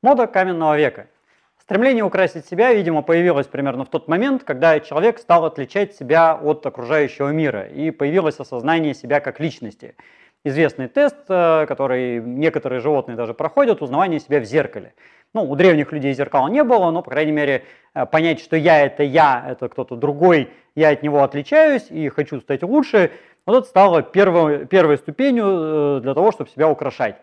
Мода каменного века. Стремление украсить себя, видимо, появилось примерно в тот момент, когда человек стал отличать себя от окружающего мира, и появилось осознание себя как личности. Известный тест, э, который некоторые животные даже проходят, узнавание себя в зеркале. Ну, у древних людей зеркала не было, но, по крайней мере, э, понять, что я – это я, это кто-то другой, я от него отличаюсь и хочу стать лучше, вот это стало первой, первой ступенью э, для того, чтобы себя украшать.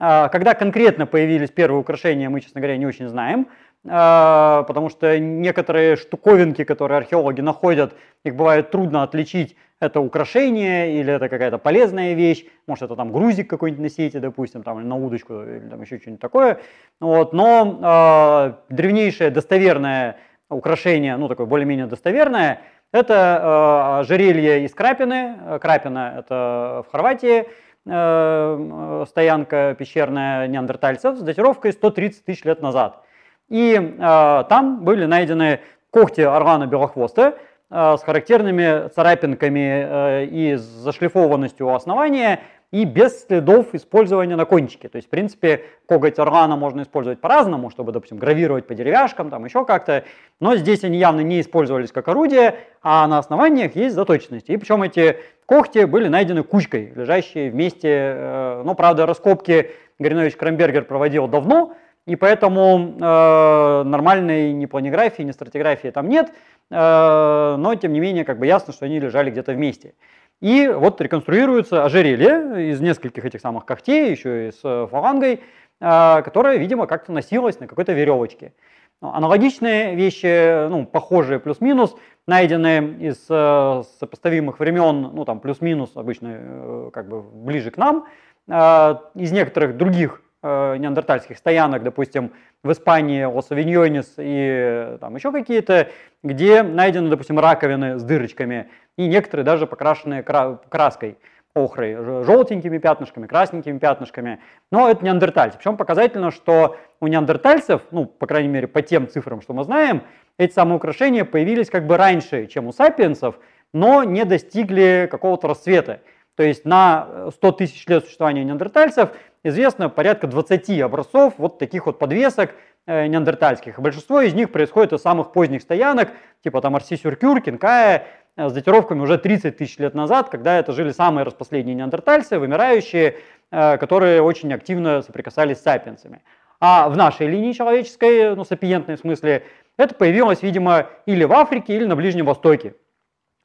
А, когда конкретно появились первые украшения, мы, честно говоря, не очень знаем, а, потому что некоторые штуковинки, которые археологи находят, их бывает трудно отличить, это украшение или это какая-то полезная вещь, может это там грузик какой-нибудь носите, допустим, там, или на удочку, или там еще что-нибудь такое. Вот. Но э, древнейшее достоверное украшение, ну такое более-менее достоверное, это э, жерелье из крапины, крапина это в Хорватии, Э, стоянка пещерная неандертальцев с датировкой 130 тысяч лет назад. И э, там были найдены когти органа белохвоста э, с характерными царапинками э, и зашлифованностью у основания, и без следов использования на кончике. То есть, в принципе, коготь орлана можно использовать по-разному, чтобы, допустим, гравировать по деревяшкам, там еще как-то. Но здесь они явно не использовались как орудие, а на основаниях есть заточенности. И причем эти когти были найдены кучкой, лежащие вместе. Э, но, ну, правда, раскопки Гринович Крамбергер проводил давно, и поэтому э, нормальной ни планиграфии, ни стратиграфии там нет, э, но тем не менее как бы ясно, что они лежали где-то вместе. И вот реконструируется ожерелье из нескольких этих самых когтей, еще и с э, фалангой, а, которая, видимо, как-то носилась на какой-то веревочке. Ну, аналогичные вещи, э, ну, похожие плюс-минус, найдены из э, сопоставимых времен, ну, там, плюс-минус, обычно, как бы, ближе к нам, а, из некоторых других э, неандертальских стоянок, допустим, в Испании, о Савиньонис и э, там еще какие-то, где найдены, допустим, раковины с дырочками и некоторые даже покрашенные краской охрой, желтенькими пятнышками, красненькими пятнышками. Но это неандертальцы. Причем показательно, что у неандертальцев, ну, по крайней мере, по тем цифрам, что мы знаем, эти самые украшения появились как бы раньше, чем у сапиенсов, но не достигли какого-то расцвета. То есть на 100 э, тысяч лет существования неандертальцев известно порядка 20 образцов вот таких вот подвесок э, неандертальских. Большинство из них происходит из самых поздних стоянок, типа там Арси-Сюркюр, Кинкая, э, с датировками уже 30 тысяч лет назад, когда это жили самые распоследние неандертальцы, вымирающие, э, которые очень активно соприкасались с сапиенсами. А в нашей линии человеческой, ну, сапиентной в смысле, это появилось, видимо, или в Африке, или на Ближнем Востоке.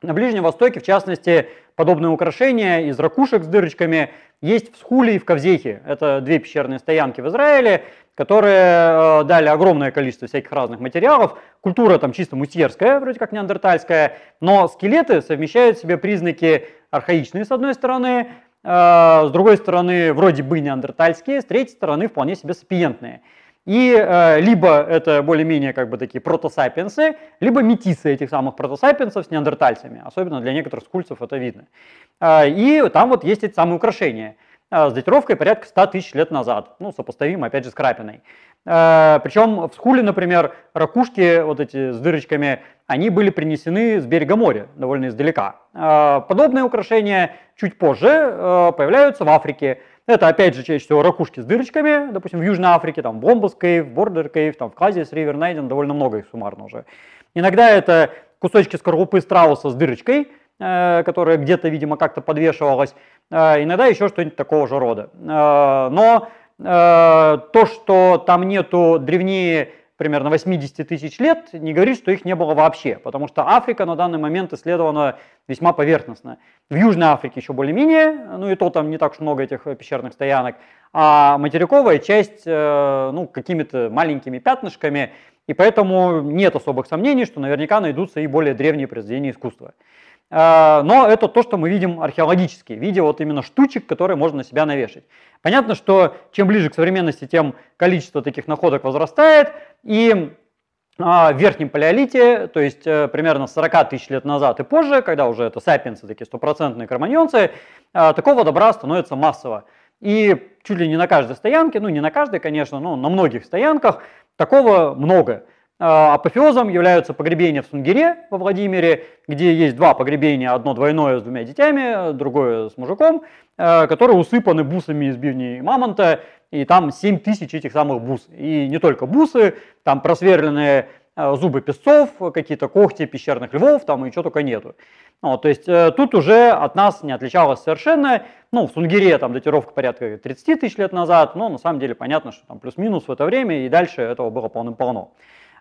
На Ближнем Востоке, в частности, подобные украшения из ракушек с дырочками есть в Схуле и в Кавзехе. Это две пещерные стоянки в Израиле, которые э, дали огромное количество всяких разных материалов. Культура там чисто мусьерская, вроде как неандертальская, но скелеты совмещают в себе признаки архаичные, с одной стороны, э, с другой стороны, вроде бы неандертальские, с третьей стороны, вполне себе сапиентные. И э, либо это более-менее как бы такие протосапиенсы, либо метисы этих самых протосапиенсов с неандертальцами. Особенно для некоторых скульцев это видно. Э, и там вот есть эти самые украшения э, с датировкой порядка 100 тысяч лет назад. Ну, сопоставимо, опять же, с Крапиной. Э, а, причем в скуле, например, ракушки вот эти с дырочками, они были принесены с берега моря, довольно издалека. Э, подобные украшения чуть позже э, появляются в Африке. Это, опять же, чаще всего ракушки с дырочками, допустим, в Южной Африке, там, в Бомбас Кейв, Бордер Кейв, там, в Казис, Ривер Найден, довольно много их суммарно уже. Иногда это кусочки скорлупы страуса с дырочкой, э, которая где-то, видимо, как-то подвешивалась, э, иногда еще что-нибудь такого же рода. Э, но то, что там нету древнее примерно 80 тысяч лет, не говорит, что их не было вообще, потому что Африка на данный момент исследована весьма поверхностно. В Южной Африке еще более-менее, ну и то там не так уж много этих э, пещерных стоянок, а материковая часть, э, ну, какими-то маленькими пятнышками, и поэтому нет особых сомнений, что наверняка найдутся и более древние произведения искусства. Э, но это то, что мы видим археологически, видя вот именно штучек, которые можно на себя навешать. Понятно, что чем ближе к современности, тем количество таких находок возрастает, и а, в верхнем палеолите, то есть э, примерно 40 тысяч лет назад и позже, когда уже это сапиенсы, такие стопроцентные карманьонцы, э, такого добра становится массово. И чуть ли не на каждой стоянке, ну не на каждой, конечно, но на многих стоянках такого много. А, апофеозом являются погребения в Сунгире во Владимире, где есть два погребения, одно двойное с двумя детьми, другое с мужиком, э, которые усыпаны бусами из бивней мамонта, и там 7 тысяч этих самых бус. И не только бусы, там просверленные э, зубы песцов, какие-то когти пещерных львов, там и чего только нету. Ну, то есть э, тут уже от нас не отличалось совершенно. Ну, в Сунгире там датировка порядка 30 тысяч лет назад, но на самом деле понятно, что там плюс-минус в это время, и дальше этого было полным-полно. -полно.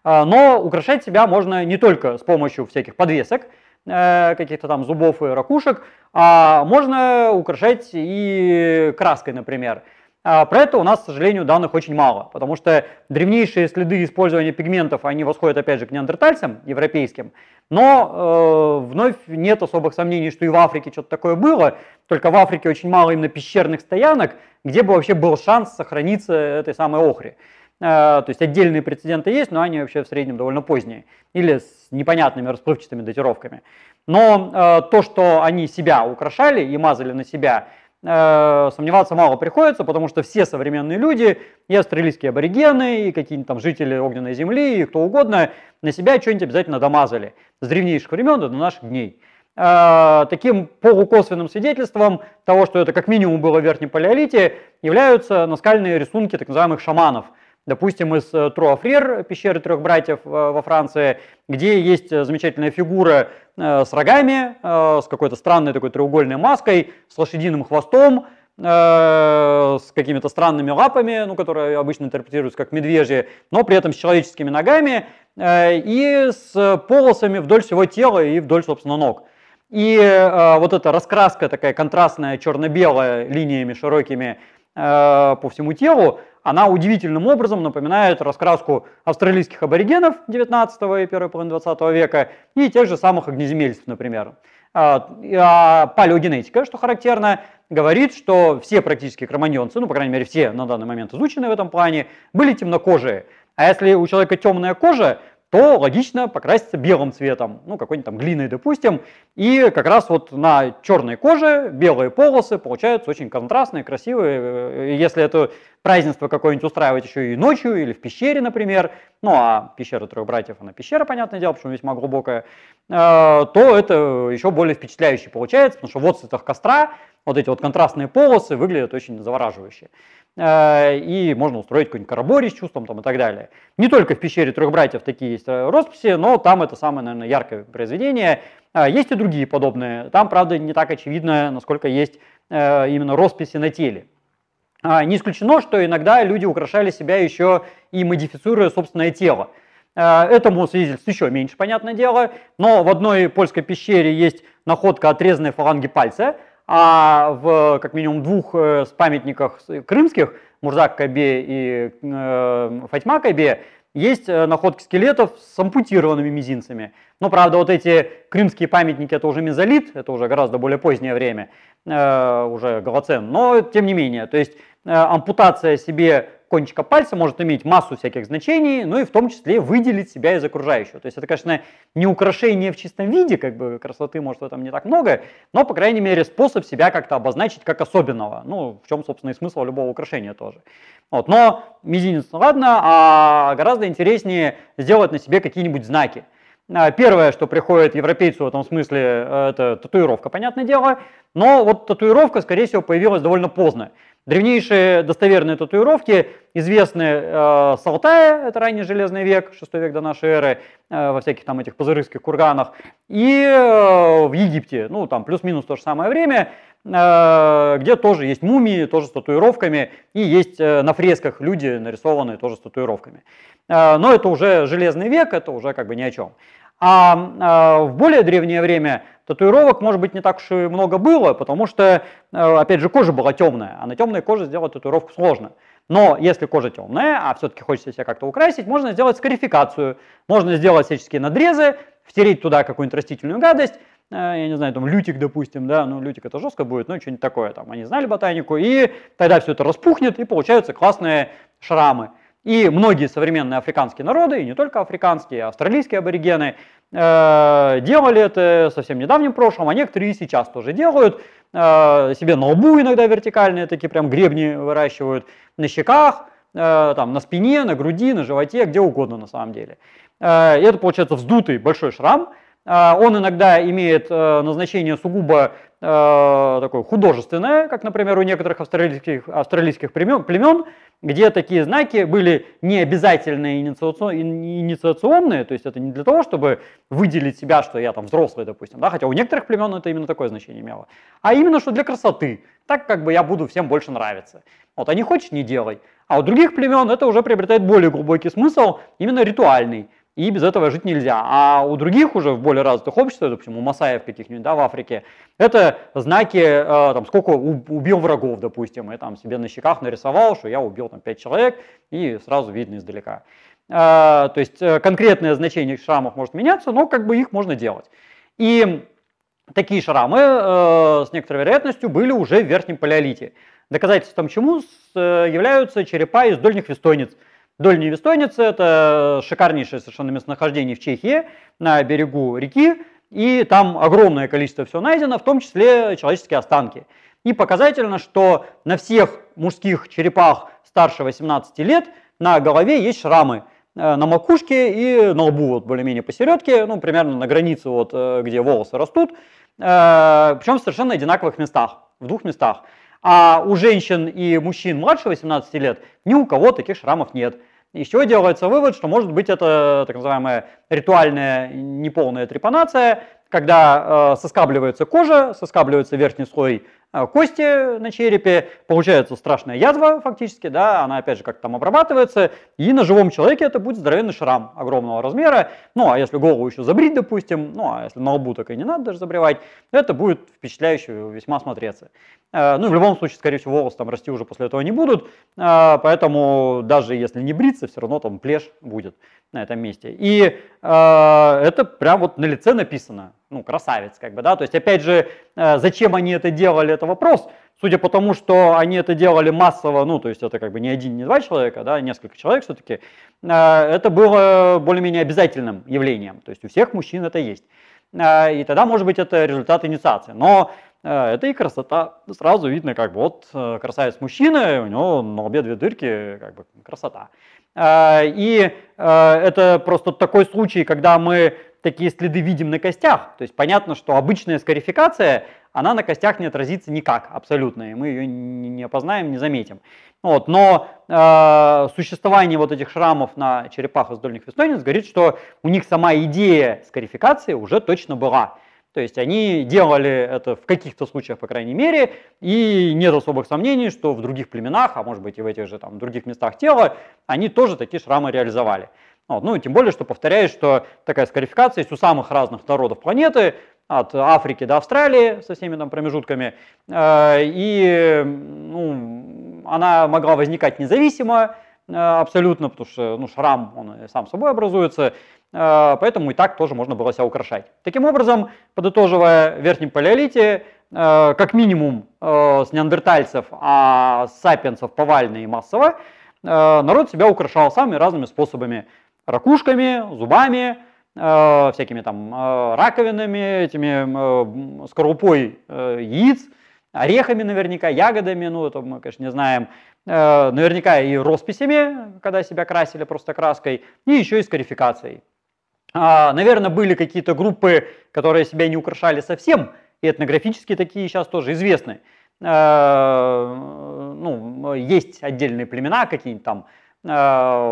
А, но украшать себя можно не только с помощью всяких подвесок, э, каких-то там зубов и ракушек, а можно украшать и краской, например. А, про это у нас, к сожалению, данных очень мало, потому что древнейшие следы использования пигментов, они восходят, опять же, к неандертальцам европейским, но э, вновь нет особых сомнений, что и в Африке что-то такое было, только в Африке очень мало именно пещерных стоянок, где бы вообще был шанс сохраниться этой самой охре. А, то есть отдельные прецеденты есть, но они вообще в среднем довольно поздние или с непонятными расплывчатыми датировками. Но а, то, что они себя украшали и мазали на себя, а, сомневаться мало приходится, потому что все современные люди, и австралийские аборигены, и какие-нибудь там жители огненной земли, и кто угодно, на себя что-нибудь обязательно домазали с древнейших времен до наших дней таким полукосвенным свидетельством того, что это как минимум было в верхнем палеолите, являются наскальные рисунки так называемых шаманов – Допустим, из Труафрир, э, пещеры трех братьев э, во Франции, где есть э, замечательная фигура с рогами, с какой-то странной такой треугольной маской, с лошадиным хвостом, с какими-то странными лапами, ну, которые обычно интерпретируются как медвежьи, но при этом с человеческими ногами и с полосами вдоль всего тела и вдоль, собственно, ног. И вот эта раскраска такая контрастная, черно-белая, линиями широкими по всему телу, она удивительным образом напоминает раскраску австралийских аборигенов 19 и первой половины 20 века и тех же самых огнеземельцев, например. А, а палеогенетика, что характерно, говорит, что все практически кроманьонцы, ну, по крайней мере, все на данный момент изучены в этом плане, были темнокожие. А если у человека темная кожа, то логично покраситься белым цветом, ну какой-нибудь там глиной, допустим, и как раз вот на черной коже белые полосы получаются очень контрастные, красивые. Э, если это празднество какое-нибудь устраивать еще и ночью или в пещере, например, ну а пещера трех братьев, она пещера, понятное дело, потому что весьма глубокая, э, то это еще более впечатляюще получается, потому что в отцветах костра вот эти вот контрастные полосы выглядят очень завораживающе. Э, и можно устроить какой-нибудь карабори с чувством там и так далее. Не только в пещере трех братьев такие есть э, росписи, но там это самое, наверное, яркое произведение. Э, есть и другие подобные. Там, правда, не так очевидно, насколько есть именно росписи на теле. Не исключено, что иногда люди украшали себя еще и модифицируя собственное тело. Этому свидетельств еще меньше, понятное дело, но в одной польской пещере есть находка отрезанной фаланги пальца – а в как минимум двух э, памятниках э, крымских, Мурзак Кабе и э, Фатьма Кабе, есть э, находки скелетов с ампутированными мизинцами. Но, правда, вот эти крымские памятники, это уже мезолит, это уже гораздо более позднее время, э, уже голоцен, но тем не менее. То есть э, ампутация себе кончика пальца может иметь массу всяких значений, ну и в том числе выделить себя из окружающего. То есть это, конечно, не украшение в чистом виде, как бы красоты может в этом не так много, но, по крайней мере, способ себя как-то обозначить как особенного. Ну, в чем, собственно, и смысл любого украшения тоже. Вот. Но мизинец, ну ладно, а гораздо интереснее сделать на себе какие-нибудь знаки. А, первое, что приходит европейцу в этом смысле, э, это татуировка, понятное дело. Но вот татуировка, скорее всего, появилась довольно поздно. Древнейшие достоверные татуировки известны э, с Алтая, это ранний железный век, 6 век до нашей эры, э, во всяких там этих пазырыских курганах, и э, в Египте, ну там плюс-минус то же самое время, э, где тоже есть мумии, тоже с татуировками, и есть э, на фресках люди нарисованные тоже с татуировками. Э, но это уже железный век, это уже как бы ни о чем. А, а в более древнее время татуировок, может быть, не так уж и много было, потому что, э, опять же, кожа была темная, а на темной коже сделать татуировку сложно. Но если кожа темная, а все-таки хочется себя как-то украсить, можно сделать скарификацию, можно сделать всяческие надрезы, втереть туда какую-нибудь растительную гадость, э, я не знаю, там лютик, допустим, да, ну лютик это жестко будет, ну что-нибудь такое, там они знали ботанику, и тогда все это распухнет, и получаются классные шрамы. И многие современные африканские народы, и не только африканские, австралийские аборигены э, делали это совсем недавним прошлым, а некоторые и сейчас тоже делают. Э, себе на лбу иногда вертикальные такие прям гребни выращивают, на щеках, э, там, на спине, на груди, на животе, где угодно на самом деле. Э, это получается вздутый большой шрам. Э, он иногда имеет э, назначение сугубо э, такое художественное, как, например, у некоторых австралийских, австралийских племен где такие знаки были не обязательно инициационные, то есть это не для того, чтобы выделить себя, что я там взрослый, допустим, да, хотя у некоторых племен это именно такое значение имело, а именно, что для красоты, так как бы я буду всем больше нравиться. Вот, а не хочешь, не делай. А у других племен это уже приобретает более глубокий смысл, именно ритуальный и без этого жить нельзя. А у других уже в более развитых обществах, допустим, у масаев каких-нибудь, да, в Африке, это знаки, э, там, сколько убил врагов, допустим, и там себе на щеках нарисовал, что я убил там пять человек, и сразу видно издалека. Э, то есть э, конкретное значение шрамов может меняться, но как бы их можно делать. И такие шрамы э, с некоторой вероятностью были уже в верхнем палеолите. Доказательством чему э, являются черепа из дольних вестойниц – Дольняя Вестойница – это э, шикарнейшее совершенно местонахождение в Чехии на берегу реки, и там огромное количество всего найдено, в том числе человеческие останки. И показательно, что на всех мужских черепах старше 18 лет на голове есть шрамы э, на макушке и на лбу вот более-менее посередке, ну, примерно на границе, вот, э, где волосы растут, причем в совершенно одинаковых местах, в двух местах. А у женщин и мужчин младше 18 лет ни у кого таких шрамов нет. Еще делается вывод, что может быть это так называемая ритуальная неполная трепанация, когда э, соскабливается кожа, соскабливается верхний слой а кости на черепе, получается страшная язва фактически, да, она опять же как-то там обрабатывается, и на живом человеке это будет здоровенный шрам огромного размера, ну а если голову еще забрить, допустим, ну а если на лбу так и не надо даже забривать, это будет впечатляюще весьма смотреться. Э, ну и в любом случае, скорее всего, волосы там расти уже после этого не будут, э, поэтому даже если не бриться, все равно там плешь будет на этом месте. И э, это прям вот на лице написано, ну, красавец, как бы, да, то есть, опять же, э, зачем они это делали, это вопрос, судя по тому, что они это делали массово, ну, то есть, это как бы не один, не два человека, да, несколько человек все-таки, э, это было более-менее обязательным явлением, то есть, у всех мужчин это есть, э, и тогда, может быть, это результат инициации, но это и красота. Сразу видно, как бы вот красавец мужчина, у него на лбе две дырки, как бы красота. И это просто такой случай, когда мы такие следы видим на костях. То есть понятно, что обычная скарификация, она на костях не отразится никак абсолютно, и мы ее не опознаем, не заметим. Вот, но э, существование вот этих шрамов на черепах из дольных вестонец говорит, что у них сама идея скарификации уже точно была. То есть они делали это в каких-то случаях, по крайней мере, и нет особых сомнений, что в других племенах, а может быть и в этих же там других местах тела, они тоже такие шрамы реализовали. Вот. Ну и тем более, что повторяю, что такая скарификация есть у самых разных народов планеты, от Африки до Австралии со всеми там промежутками. Э, и ну, она могла возникать независимо э, абсолютно, потому что ну, шрам он сам собой образуется, э, поэтому и так тоже можно было себя украшать. Таким образом, подытоживая в верхнем палеолите, как минимум с неандертальцев, а с сапиенсов повально и массово, народ себя украшал самыми разными способами – ракушками, зубами, э, всякими там э, раковинами, этими э, э, скорлупой э, яиц, орехами наверняка, ягодами, ну это мы, конечно, не знаем, э, наверняка и росписями, когда себя красили просто краской, и еще и с корификацией. А, наверное, были какие-то группы, которые себя не украшали совсем, и этнографические такие сейчас тоже известны. Э, ну, э, есть отдельные племена, какие-нибудь там а,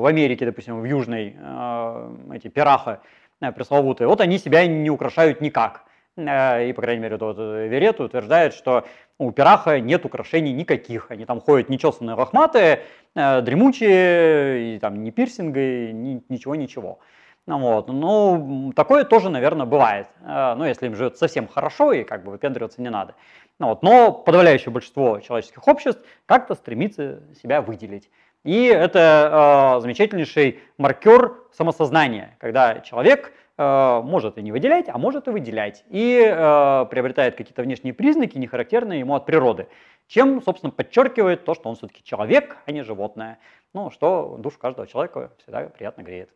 в Америке, допустим, в Южной, а, эти пираха пресловутые, вот они себя не украшают никак. А, и, по крайней мере, вот э, Верет утверждает, что у пираха нет украшений никаких. Они там ходят нечесанные лохматые, дремучие, и там ни пирсинга, ни, ничего-ничего. Ну вот. Ну, такое тоже, наверное, бывает. Ну, если им живет совсем хорошо, и как бы выпендриваться не надо. Ну вот. Но подавляющее большинство человеческих обществ как-то стремится себя выделить. И это э, замечательнейший маркер самосознания, когда человек э, может и не выделять, а может и выделять, и э, приобретает какие-то внешние признаки, не характерные ему от природы, чем, собственно, подчеркивает то, что он все-таки человек, а не животное, ну, что душу каждого человека всегда приятно греет.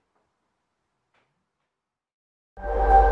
Thank you